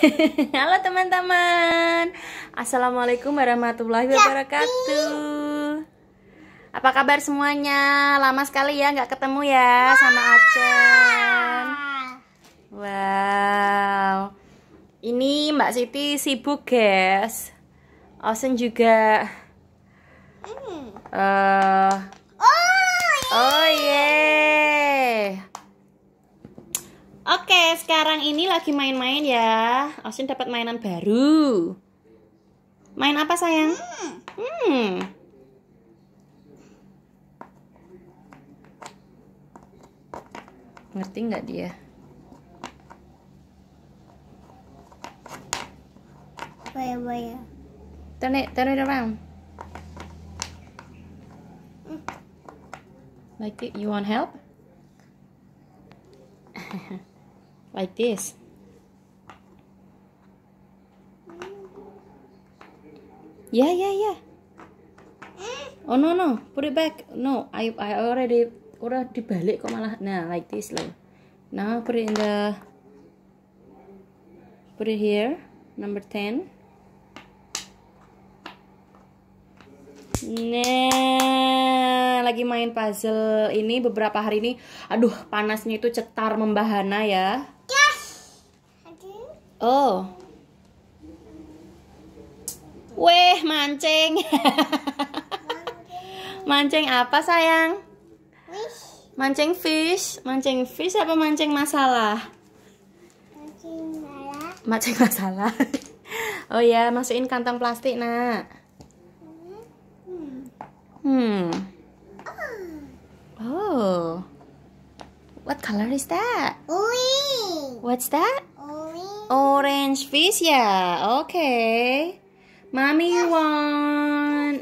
Halo teman-teman Assalamualaikum warahmatullahi wabarakatuh Apa kabar semuanya? Lama sekali ya nggak ketemu ya sama Acen Wow Ini Mbak Siti sibuk guys Osen juga uh, Oh yeah oh, Oke, sekarang ini lagi main-main ya. Austin dapat mainan baru. Main apa sayang? Hmm. Ngerti nggak dia? Boya boya. Turn it, turn it around. Hmm. Like it, you want help? like this yeah yeah yeah oh no no put it back no I I already udah dibalik kok malah nah like this loh now put it in the put it here number 10 Nah, lagi main puzzle ini beberapa hari ini, aduh panasnya itu cetar membahana ya. Oh. Weh, mancing. mancing apa, sayang? Fish. Mancing fish, mancing fish apa mancing masalah? Mancing masalah. Mancing masalah. oh ya, masukin kantong plastik, Nak. Hmm. hmm. Oh. What color is that? Green. What's that? Orange fish ya. Oke. Okay. Mommy you want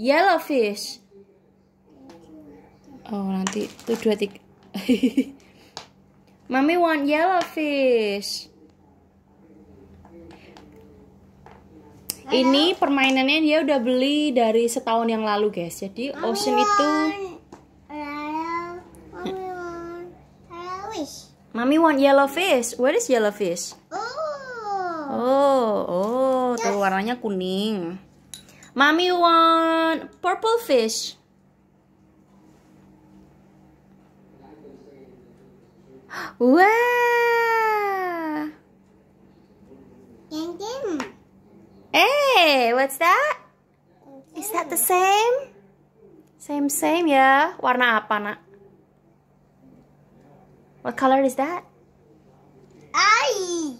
yellow fish. Oh, nanti tuh dua tik. Mommy want yellow fish. Ini permainannya dia udah beli dari setahun yang lalu, guys. Jadi Ocean itu Mommy want, fish. Mami want yellow fish. Where is yellow fish? Oh. Oh, oh, tuh warnanya kuning. Mami want purple fish. Wah. Wow. Hey, eh, what's that? Is that the same? Same same ya. Warna apa, Nak? What color is that? Eye.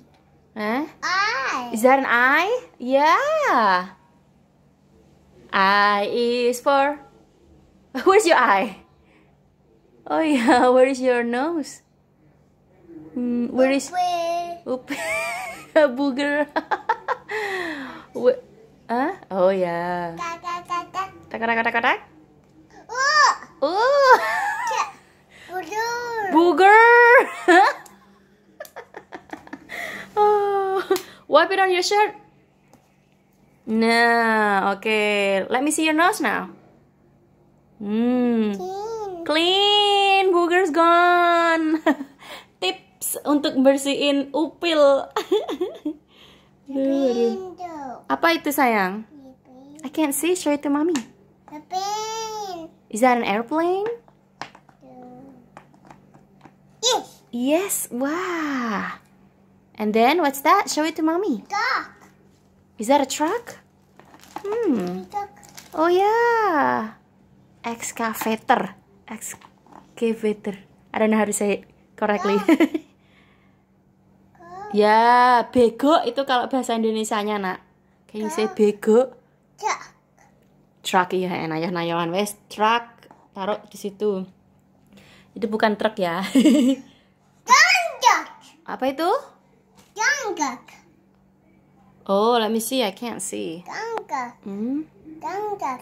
Huh? Eye. Is that an eye? Yeah. Eye is for... Where's your eye? Oh yeah, where is your nose? Mm, where is... Oop. A booger. where... Huh? Oh yeah. Tak, tak, tak, tak. Tak, tak, tak, tak. Oh! Oh! on your shirt? No. Nah, okay. Let me see your nose now. Hmm. Clean. Clean. Booger's gone. Tips untuk bersihin upil. Apa itu sayang? I can't see. Show it to mommy. Is that an airplane? Yes. Yes. Wah. Wow. And then what's that? Show it to mommy. Duck. Is that a truck? Hmm. Oh yeah. Excavator. Excavator. I don't know how to say it correctly. ya, yeah, bego itu kalau bahasa Indonesianya, Nak. Can you say bego? Truck. Truck iya enak ya nayawan wes truck taruh di situ. Itu bukan truk ya. Apa itu? Gangak. Oh, let me see. I can't see. Gangak. Hmm? Gangak.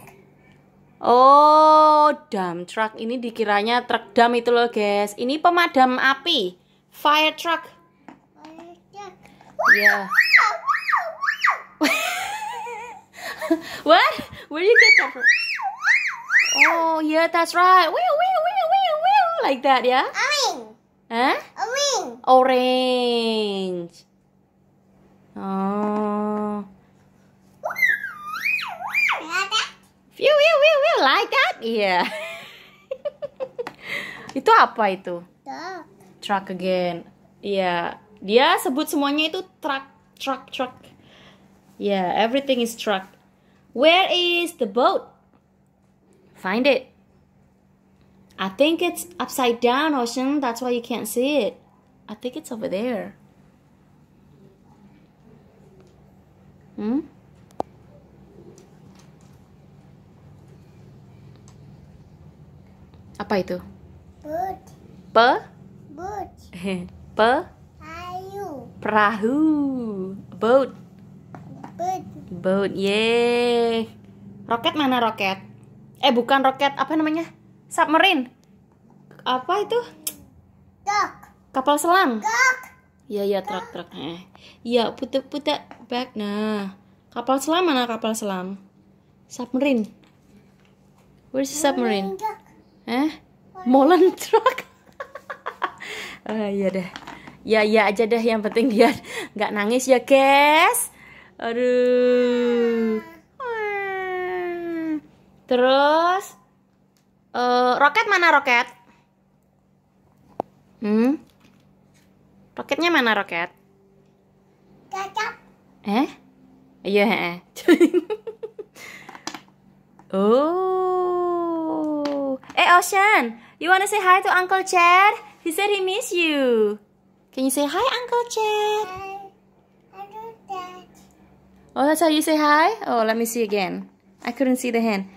Oh, dump truck ini dikiranya truk dam itu loh, guys. Ini pemadam api, fire truck. Fire truck. Yeah. What? Where you get that from? Oh, yeah, that's right. Wee, wee, wee, wee, wee, like that, yeah? Orange. Huh? Orange. Orange. Oh. View, view, view, view, like that? Iya. Yeah. itu apa itu? Truck. again. Iya. Yeah. Dia sebut semuanya itu truck, truck, truck. Yeah, everything is truck. Where is the boat? Find it. I think it's upside down, Ocean. That's why you can't see it. I think it's over there. Hmm? Apa itu? boat Pe? boat Pe? Ayu. Perahu. Boat. Boat. Boat. Yeay. Roket mana roket? Eh bukan roket, apa namanya? Submarine. Apa itu? Dok. Kapal selam. Dok. Iya iya truk truknya. Eh. Iya eh. put back. Nah kapal selam mana kapal selam? Submarine. Where's the submarine? Eh? Molen truk? uh, oh, iya deh. Ya ya aja deh yang penting dia nggak nangis ya guys. Aduh. Terus uh, roket mana roket? Hmm? Roketnya mana roket? kecap Eh? Iya, yeah. Oh. Hey, eh, Ocean, you wanna say hi to Uncle Chad? He said he miss you. Can you say hi, Uncle Chad? Hi, Uncle Chad. Oh, that's how you say hi? Oh, let me see again. I couldn't see the hand.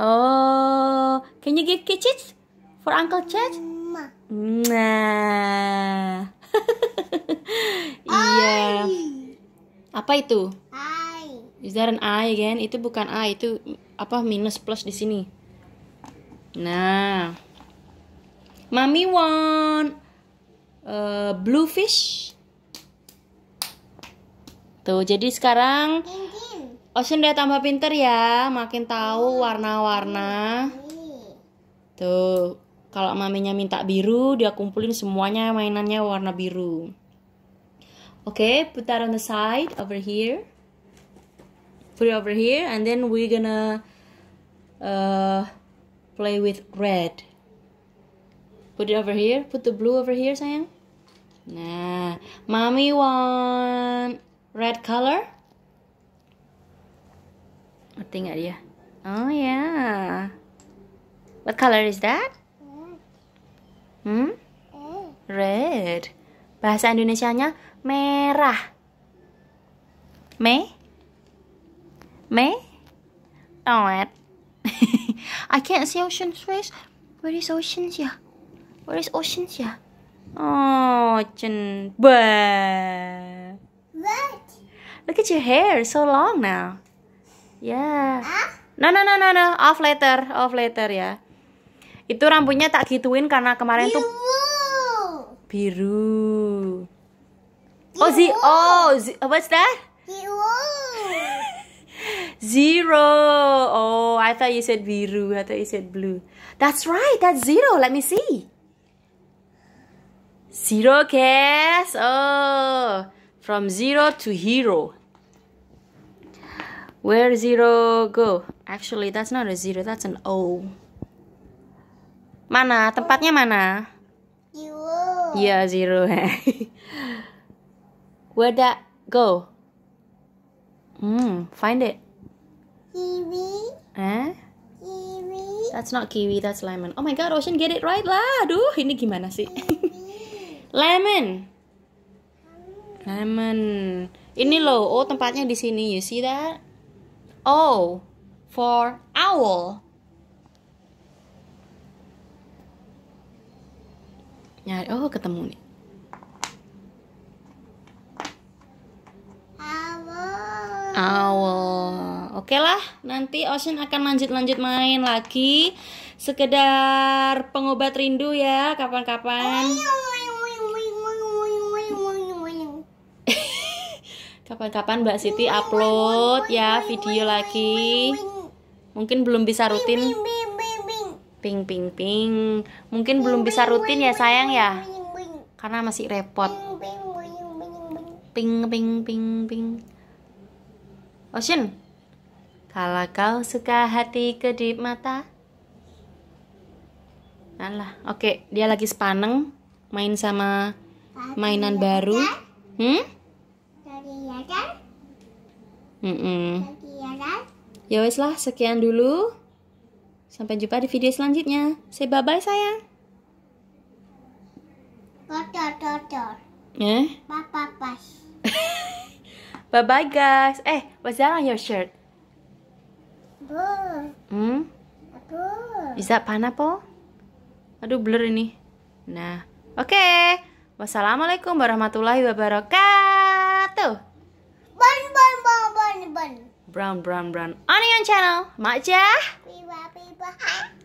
Oh, can you give kisses for Uncle Chad? Mwah. Mwah. iya apa itu I. is there an I again itu bukan I itu apa minus plus di sini nah mami want uh, blue fish tuh jadi sekarang Ocean udah tambah pinter ya makin tahu warna-warna iya. tuh kalau maminya minta biru, dia kumpulin semuanya mainannya warna biru. Okay, put that on the side over here. Put it over here and then we gonna uh, play with red. Put it over here. Put the blue over here, sayang. Nah, mommy want red color. Ngerti nggak dia? Oh yeah. What color is that? Hmm? Red. Bahasa Indonesianya merah. Me? Me? Toet. I can't see ocean face. Where is ocean ya? Where is ocean ya? Oh, Jen. What? Look at your hair, so long now. Yeah. Huh? No, no, no, no, no. Off later, off later ya. Yeah. Itu rambutnya tak gituin karena kemarin biru. tuh biru. biru. Oh, zi oh, zi what's that? Biru. zero. Oh, I thought you said biru. I thought you said blue. That's right. That's zero. Let me see. Zero guess. Oh, from zero to hero. Where zero go? Actually, that's not a zero. That's an O. Mana? Tempatnya mana? Zero. Iya, zero. Where that go? Hmm, find it. Kiwi. Eh? Kiwi. That's not kiwi, that's lemon. Oh my god, Ocean get it right lah. Aduh, ini gimana sih? lemon. Lemon. Ini loh, oh tempatnya di sini. You see that? Oh, for owl. nyari oh ketemu nih Awal. Oke lah, nanti Ocean akan lanjut-lanjut main lagi. Sekedar pengobat rindu ya, kapan-kapan. Kapan-kapan Mbak Siti upload ya video lagi. Mungkin belum bisa rutin ping ping ping mungkin ping, belum bisa rutin ya sayang ya karena masih repot ping ping ping ping Ocean kalau kau suka hati kedip mata Alah, nah oke okay. dia lagi sepaneng main sama mainan baru hmm Mm -mm. Ya, kan? ya, kan? ya wes lah, sekian dulu. Sampai jumpa di video selanjutnya. Say bye-bye sayang. Kotor, Eh? bye-bye guys. Eh, what's that on your shirt? Blur. Hmm? Blur. Is that pineapple? Aduh, blur ini. Nah, oke. Okay. Wassalamualaikum warahmatullahi wabarakatuh. Bun, bun, bun, bun, bun. Brown, brown, brown. Onion Channel. Mak Huh?